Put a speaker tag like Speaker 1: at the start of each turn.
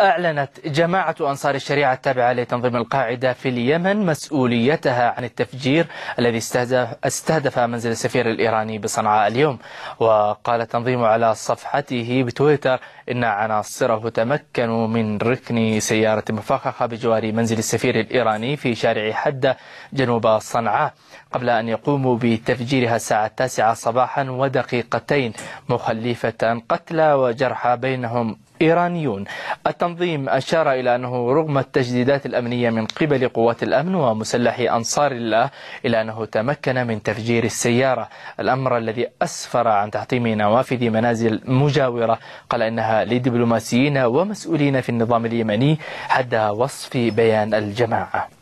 Speaker 1: أعلنت جماعة أنصار الشريعة التابعة لتنظيم القاعدة في اليمن مسؤوليتها عن التفجير الذي استهدف, استهدف منزل السفير الإيراني بصنعاء اليوم وقال التنظيم على صفحته بتويتر إن عناصره تمكنوا من ركن سيارة مفخخة بجوار منزل السفير الإيراني في شارع حدة جنوب صنعاء قبل أن يقوموا بتفجيرها الساعة التاسعة صباحا ودقيقتين مخلفة قتلى وجرحى بينهم إيرانيون التنظيم أشار إلى أنه رغم التجديدات الأمنية من قبل قوات الأمن ومسلحي أنصار الله إلا أنه تمكن من تفجير السيارة الأمر الذي أسفر عن تحطيم نوافذ منازل مجاورة قال إنها لدبلوماسيين ومسؤولين في النظام اليمني حدها وصف بيان الجماعة